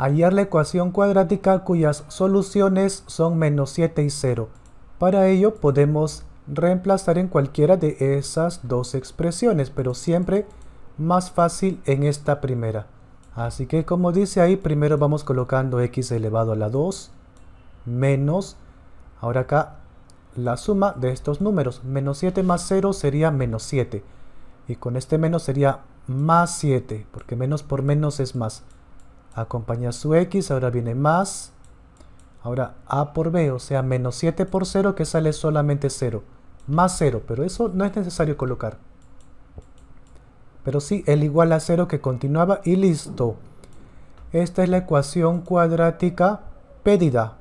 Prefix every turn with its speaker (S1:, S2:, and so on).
S1: hallar la ecuación cuadrática cuyas soluciones son menos 7 y 0. Para ello podemos reemplazar en cualquiera de esas dos expresiones, pero siempre más fácil en esta primera. Así que como dice ahí, primero vamos colocando x elevado a la 2 menos, ahora acá la suma de estos números, menos 7 más 0 sería menos 7. Y con este menos sería más 7, porque menos por menos es más acompaña su x, ahora viene más, ahora a por b, o sea menos 7 por 0 que sale solamente 0, más 0, pero eso no es necesario colocar. Pero sí, el igual a 0 que continuaba y listo. Esta es la ecuación cuadrática pedida.